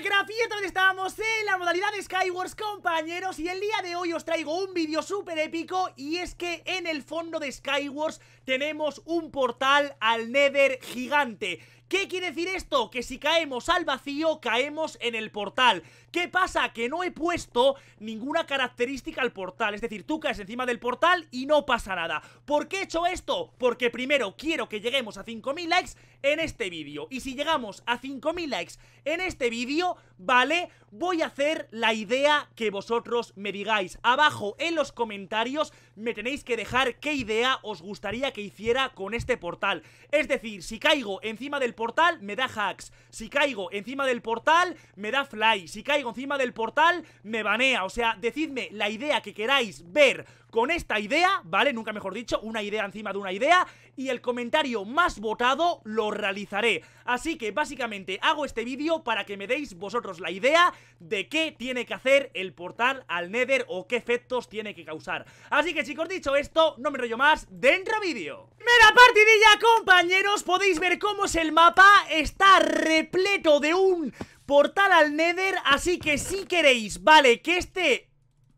Minecraft y estábamos en la modalidad de Skywars compañeros Y el día de hoy os traigo un vídeo súper épico Y es que en el fondo de Skywars tenemos un portal al Nether gigante. ¿Qué quiere decir esto? Que si caemos al vacío, caemos en el portal. ¿Qué pasa? Que no he puesto ninguna característica al portal. Es decir, tú caes encima del portal y no pasa nada. ¿Por qué he hecho esto? Porque primero quiero que lleguemos a 5.000 likes en este vídeo. Y si llegamos a 5.000 likes en este vídeo, ¿vale? Voy a hacer la idea que vosotros me digáis. Abajo en los comentarios me tenéis que dejar qué idea os gustaría que hiciera con este portal. Es decir, si caigo encima del portal, me da hacks. Si caigo encima del portal, me da fly. Si caigo encima del portal, me banea. O sea, decidme la idea que queráis ver con esta idea, ¿vale? Nunca mejor dicho, una idea encima de una idea y el comentario más votado lo realizaré. Así que básicamente hago este vídeo para que me deis vosotros la idea de qué tiene que hacer el portal al Nether o qué efectos tiene que causar. Así que chicos, dicho esto, no me rollo más, dentro vídeo. mera partidilla, compañeros, podéis ver cómo es el mapa, está repleto de un... Portal al Nether, así que si queréis, vale, que este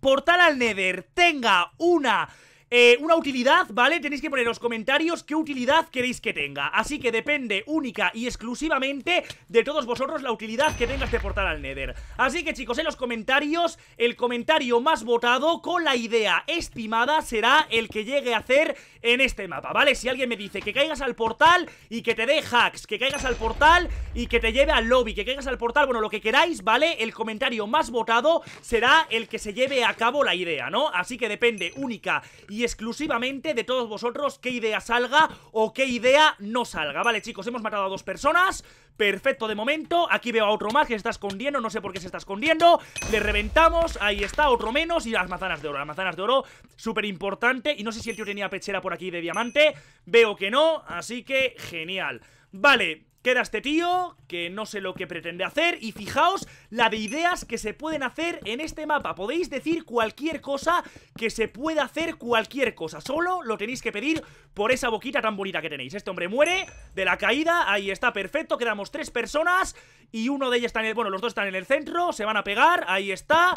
portal al Nether tenga una eh, una utilidad, ¿vale? Tenéis que poner en los comentarios qué utilidad queréis que tenga. Así que depende única y exclusivamente de todos vosotros la utilidad que tenga este portal al Nether. Así que chicos, en los comentarios, el comentario más votado con la idea estimada será el que llegue a hacer en este mapa, ¿vale? Si alguien me dice que caigas al portal y que te dé hacks, que caigas al portal y que te lleve al lobby, que caigas al portal, bueno, lo que queráis, ¿vale? El comentario más votado será el que se lleve a cabo la idea, ¿no? Así que depende única y exclusivamente de todos vosotros qué idea salga o qué idea no salga. Vale, chicos, hemos matado a dos personas. Perfecto de momento. Aquí veo a otro más que se está escondiendo. No sé por qué se está escondiendo. Le reventamos. Ahí está, otro menos. Y las manzanas de oro. Las manzanas de oro, súper importante. Y no sé si el tío tenía pechera por aquí de diamante. Veo que no. Así que genial. Vale, Queda este tío, que no sé lo que pretende hacer Y fijaos la de ideas que se pueden hacer en este mapa Podéis decir cualquier cosa que se pueda hacer cualquier cosa Solo lo tenéis que pedir por esa boquita tan bonita que tenéis Este hombre muere de la caída, ahí está, perfecto Quedamos tres personas y uno de ellas está en el... Bueno, los dos están en el centro, se van a pegar, ahí está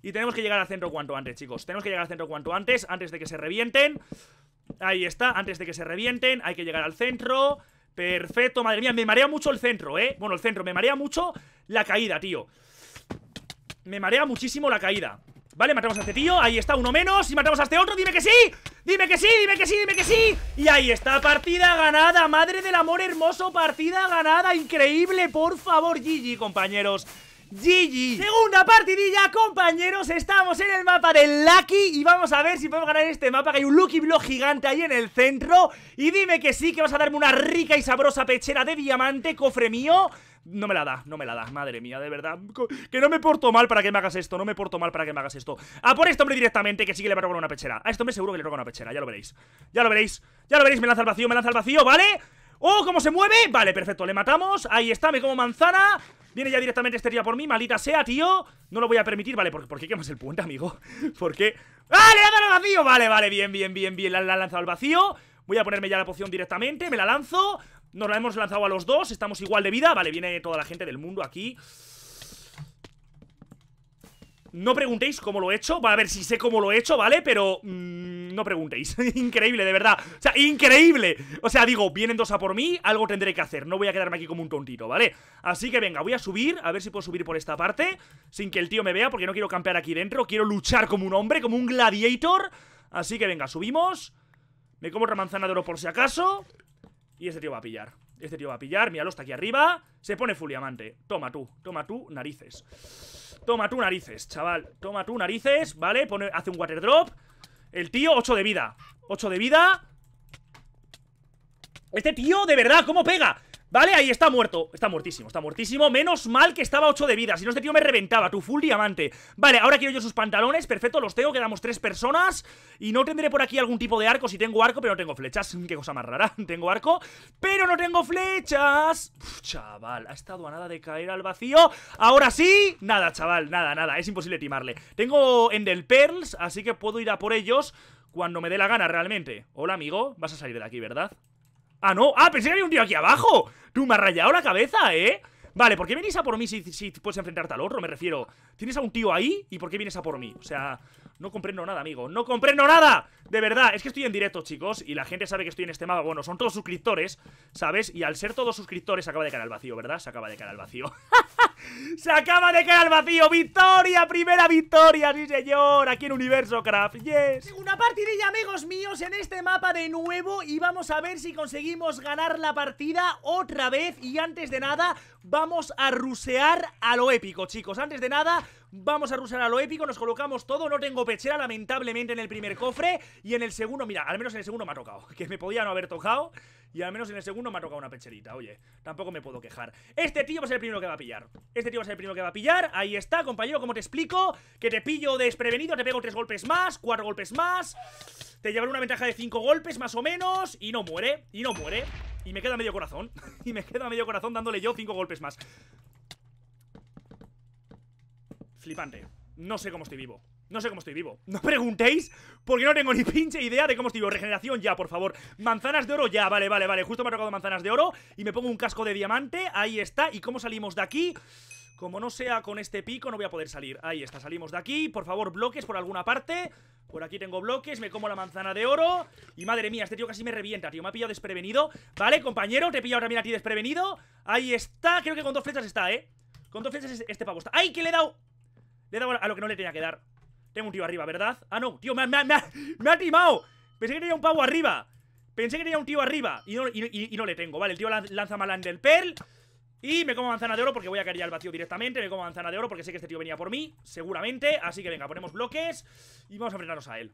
Y tenemos que llegar al centro cuanto antes, chicos Tenemos que llegar al centro cuanto antes, antes de que se revienten Ahí está, antes de que se revienten Hay que llegar al centro Perfecto, madre mía, me marea mucho el centro, ¿eh? Bueno, el centro, me marea mucho la caída, tío Me marea muchísimo la caída Vale, matamos a este tío, ahí está, uno menos Y matamos a este otro, dime que sí, dime que sí, dime que sí, dime que sí Y ahí está, partida ganada, madre del amor hermoso Partida ganada, increíble, por favor, GG, compañeros GG Segunda partidilla, compañeros Estamos en el mapa del Lucky Y vamos a ver si podemos ganar este mapa Que hay un Lucky Block gigante ahí en el centro Y dime que sí, que vas a darme una rica y sabrosa pechera de diamante Cofre mío no me la da, no me la da, madre mía, de verdad Que no me porto mal para que me hagas esto No me porto mal para que me hagas esto A por este hombre directamente, que sí que le va a una pechera A esto hombre seguro que le roba una pechera, ya lo veréis Ya lo veréis, ya lo veréis, me lanza al vacío, me lanza al vacío, ¿vale? ¡Oh, cómo se mueve! Vale, perfecto, le matamos Ahí está, me como manzana Viene ya directamente este tío por mí, maldita sea, tío. No lo voy a permitir, vale, ¿por, qué quemas el puente, amigo? ¿Por qué? ¡Ah, le ha dado al vacío! Vale, vale, bien, bien, bien, bien, la, la ha lanzado al vacío. Voy a ponerme ya la poción directamente, me la lanzo. Nos la hemos lanzado a los dos, estamos igual de vida Vale, viene toda la gente del mundo aquí no preguntéis cómo lo he hecho, va a ver si sé cómo lo he hecho, ¿vale? Pero mm, no preguntéis. increíble, de verdad. O sea, increíble. O sea, digo, vienen dos a por mí, algo tendré que hacer. No voy a quedarme aquí como un tontito, ¿vale? Así que venga, voy a subir, a ver si puedo subir por esta parte, sin que el tío me vea, porque no quiero campear aquí dentro. Quiero luchar como un hombre, como un gladiator. Así que venga, subimos. Me como otra manzana de oro por si acaso. Y este tío va a pillar. Este tío va a pillar, míralo, está aquí arriba. Se pone full Toma tú, toma tú, narices. Toma tú, narices, chaval. Toma tú, narices, ¿vale? Pone, hace un water drop. El tío, 8 de vida. 8 de vida. Este tío, de verdad, ¿cómo pega? Vale, ahí está muerto, está muertísimo, está muertísimo Menos mal que estaba 8 de vida, si no este tío me reventaba Tu full diamante, vale, ahora quiero yo sus pantalones Perfecto, los tengo, quedamos 3 personas Y no tendré por aquí algún tipo de arco Si tengo arco, pero no tengo flechas, qué cosa más rara Tengo arco, pero no tengo flechas chaval, ha estado a nada De caer al vacío, ahora sí Nada, chaval, nada, nada, es imposible timarle Tengo Endel Pearls, así que puedo ir a por ellos cuando me dé la gana realmente Hola amigo, vas a salir de aquí, ¿verdad? Ah, no, ah, pensé que había un tío aquí abajo Tú, me has rayado la cabeza, ¿eh? Vale, ¿por qué venís a por mí si, si puedes enfrentarte al otro? Me refiero, ¿tienes a un tío ahí? ¿Y por qué vienes a por mí? O sea, no comprendo nada, amigo, no comprendo nada De verdad, es que estoy en directo, chicos Y la gente sabe que estoy en este mapa, bueno, son todos suscriptores ¿Sabes? Y al ser todos suscriptores se acaba de caer al vacío, ¿verdad? Se acaba de caer al vacío ¡Se acaba de caer al vacío! ¡Victoria! ¡Primera victoria! ¡Sí, señor! Aquí en Universo Craft, ¡yes! Una partidilla, amigos míos, en este mapa de nuevo Y vamos a ver si conseguimos ganar la partida otra vez Y antes de nada, vamos a rusear a lo épico, chicos Antes de nada... Vamos a rusar a lo épico, nos colocamos todo. No tengo pechera, lamentablemente, en el primer cofre. Y en el segundo, mira, al menos en el segundo me ha tocado. Que me podía no haber tocado. Y al menos en el segundo me ha tocado una pecherita, oye Tampoco me puedo quejar Este tío va a ser el primero que va a pillar Este tío va a ser el primero que va a pillar Ahí está, compañero, como te explico Que te pillo desprevenido, te pego tres golpes más Cuatro golpes más Te llevaré una ventaja de cinco golpes, más o menos Y no muere, y no muere Y me queda medio corazón Y me queda medio corazón dándole yo cinco golpes más Flipante. No sé cómo estoy vivo. No sé cómo estoy vivo. No preguntéis porque no tengo ni pinche idea de cómo estoy vivo. Regeneración ya, por favor. Manzanas de oro ya. Vale, vale, vale. Justo me ha tocado manzanas de oro y me pongo un casco de diamante. Ahí está. ¿Y cómo salimos de aquí? Como no sea con este pico no voy a poder salir. Ahí está, salimos de aquí. Por favor, bloques por alguna parte. Por aquí tengo bloques, me como la manzana de oro Y madre mía, este tío casi me revienta, tío Me ha pillado desprevenido, vale, compañero Te he pillado también a ti desprevenido Ahí está, creo que con dos flechas está, eh Con dos flechas este pavo está ¡Ay, que le he dado! Le he a lo que no le tenía que dar. Tengo un tío arriba, ¿verdad? Ah, no, tío, me, ha, timado. Pensé que tenía un pavo arriba. Pensé que tenía un tío arriba. Y no, le tengo, ¿vale? El tío lanza malán del Perl. Y me como manzana de oro porque voy a caer ya al vacío directamente. Me como manzana de oro porque sé que este tío venía por mí, seguramente. Así que venga, ponemos bloques y vamos a enfrentarnos a él.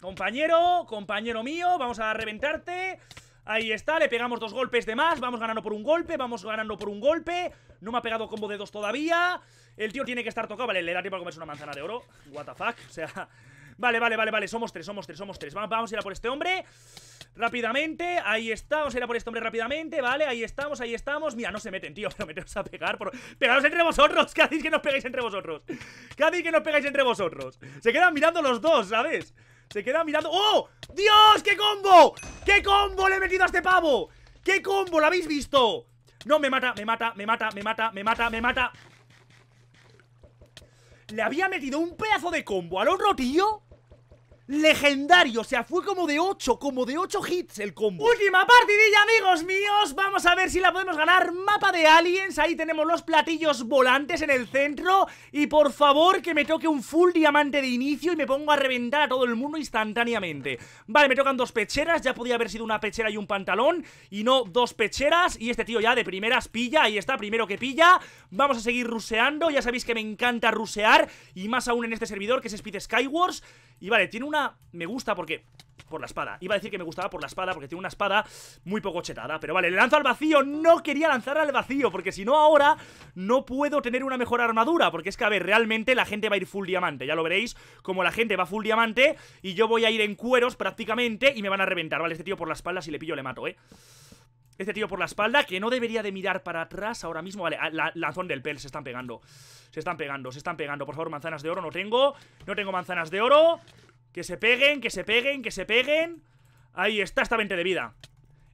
Compañero, compañero mío, vamos a reventarte. Ahí está, le pegamos dos golpes de más Vamos ganando por un golpe, vamos ganando por un golpe No me ha pegado combo de dos todavía el tío tiene que estar tocado. Vale, le da tiempo a comerse una manzana de oro. What the fuck. O sea... Vale, vale, vale, vale. Somos tres, somos tres, somos tres. Vamos, vamos a ir a por este hombre. Rápidamente, ahí estamos, vamos a ir a por este hombre rápidamente, vale, ahí estamos, ahí estamos Mira, no se meten, tío, pero meteros a pegar por... Pegaros entre vosotros, ¿qué hacéis que nos pegáis entre vosotros? ¿Qué hacéis que nos pegáis entre vosotros? Se quedan mirando los dos, ¿sabes? Se quedan mirando... ¡Oh! ¡Dios! ¡Qué combo! ¡Qué combo le he metido a este pavo! ¡Qué combo! ¿Lo habéis visto? No, me mata, me mata, me mata, me mata, me mata, me mata le había metido un pedazo de combo al otro tío legendario. O sea, fue como de 8, como de 8 hits el combo. Última partidilla, amigos míos. Vamos a ver si la podemos ganar. Mapa de aliens. Ahí tenemos los platillos volantes en el centro. Y por favor, que me toque un full diamante de inicio y me pongo a reventar a todo el mundo instantáneamente. Vale, me tocan dos pecheras. Ya podía haber sido una pechera y un pantalón. Y no dos pecheras. Y este tío ya de primeras pilla. Ahí está, primero que pilla. Vamos a seguir ruseando. Ya sabéis que me encanta rusear. Y más aún en este servidor que es Speed Skywars. Y vale, tiene una me gusta porque... Por la espada. Iba a decir que me gustaba por la espada porque tiene una espada muy poco chetada. Pero vale, le lanzo al vacío. No quería lanzar al vacío porque si no ahora no puedo tener una mejor armadura. Porque es que, a ver, realmente la gente va a ir full diamante. Ya lo veréis, como la gente va full diamante y yo voy a ir en cueros prácticamente y me van a reventar. Vale, este tío por la espalda, si le pillo le mato, ¿eh? Este tío por la espalda, que no debería de mirar para atrás ahora mismo. Vale, ah, la lanzón del pel, se están pegando. Se están pegando, se están pegando. Por favor, manzanas de oro no tengo. No tengo manzanas de oro. Que se peguen, que se peguen, que se peguen Ahí está, está 20 de vida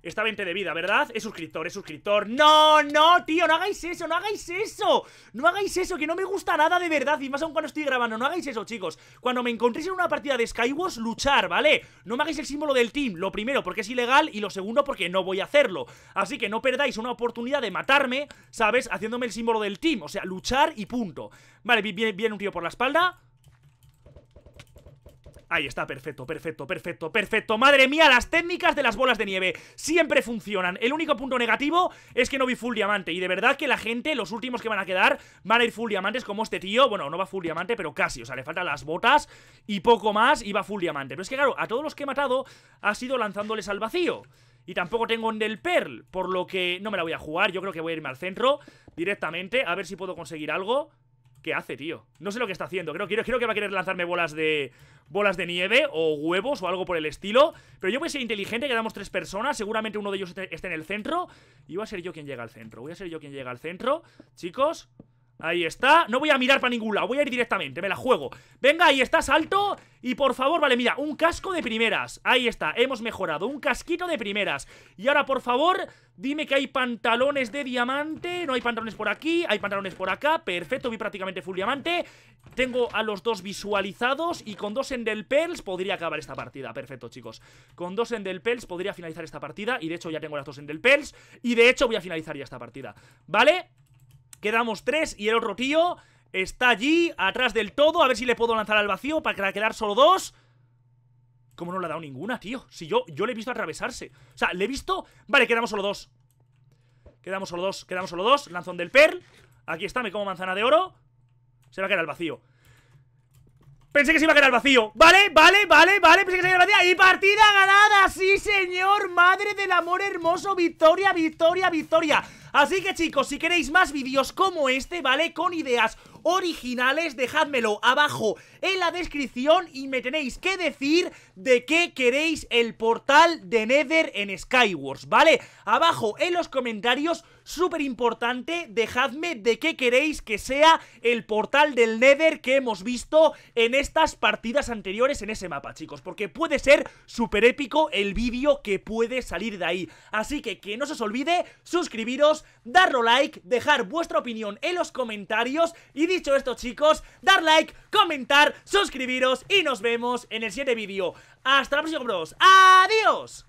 Está 20 de vida, ¿verdad? Es suscriptor, es suscriptor ¡No, no, tío! ¡No hagáis eso, no hagáis eso! ¡No hagáis eso, que no me gusta nada de verdad! Y más aún cuando estoy grabando, no hagáis eso, chicos Cuando me encontréis en una partida de Skywars, luchar, ¿vale? No me hagáis el símbolo del team Lo primero, porque es ilegal Y lo segundo, porque no voy a hacerlo Así que no perdáis una oportunidad de matarme, ¿sabes? Haciéndome el símbolo del team O sea, luchar y punto Vale, viene un tío por la espalda Ahí está, perfecto, perfecto, perfecto, perfecto. Madre mía, las técnicas de las bolas de nieve siempre funcionan. El único punto negativo es que no vi full diamante. Y de verdad que la gente, los últimos que van a quedar, van a ir full diamantes como este tío. Bueno, no va full diamante, pero casi. O sea, le faltan las botas y poco más y va full diamante. Pero es que claro, a todos los que he matado ha sido lanzándoles al vacío. Y tampoco tengo en el Pearl, por lo que no me la voy a jugar. Yo creo que voy a irme al centro directamente, a ver si puedo conseguir algo. ¿Qué hace, tío? No sé lo que está haciendo. Creo, que va a querer lanzarme bolas de bolas de nieve o huevos o algo por el estilo. Pero yo voy a ser inteligente, quedamos tres personas. Seguramente uno de ellos esté, en el centro. Y va a ser yo quien llega al centro. Voy a ser yo quien llega al centro. Chicos, Ahí está, no voy a mirar para ningún lado, voy a ir directamente, me la juego Venga, ahí está, salto Y por favor, vale, mira, un casco de primeras Ahí está, hemos mejorado, un casquito de primeras Y ahora, por favor, dime que hay pantalones de diamante No hay pantalones por aquí, hay pantalones por acá Perfecto, vi prácticamente full diamante Tengo a los dos visualizados Y con dos Endel podría acabar esta partida Perfecto, chicos, con dos Endel podría finalizar esta partida Y de hecho ya tengo las dos Endel Y de hecho voy a finalizar ya esta partida ¿Vale? Quedamos tres y el otro tío está allí, atrás del todo. A ver si le puedo lanzar al vacío para quedar solo dos. ¿Cómo no le ha dado ninguna, tío? Si yo, yo le he visto atravesarse. O sea, le he visto... Vale, quedamos solo dos. Quedamos solo dos, quedamos solo dos. Lanzón del Perl, Aquí está, me como manzana de oro. Se va a quedar al vacío. Pensé que se iba a quedar vacío Vale, vale, vale, vale Pensé que se iba a quedar vacío Y partida ganada Sí, señor Madre del amor hermoso Victoria, victoria, victoria Así que chicos, si queréis más vídeos como este, ¿vale? Con ideas originales, dejádmelo abajo en la descripción y me tenéis que decir de qué queréis el portal de Nether en Skywars, ¿vale? Abajo en los comentarios, súper importante, dejadme de qué queréis que sea el portal del Nether que hemos visto en estas partidas anteriores en ese mapa, chicos, porque puede ser súper épico el vídeo que puede salir de ahí. Así que que no se os olvide suscribiros, darlo like, dejar vuestra opinión en los comentarios y dicho esto chicos, dar like, comentar, suscribiros y nos vemos en el siguiente vídeo. Hasta la próxima bros, adiós.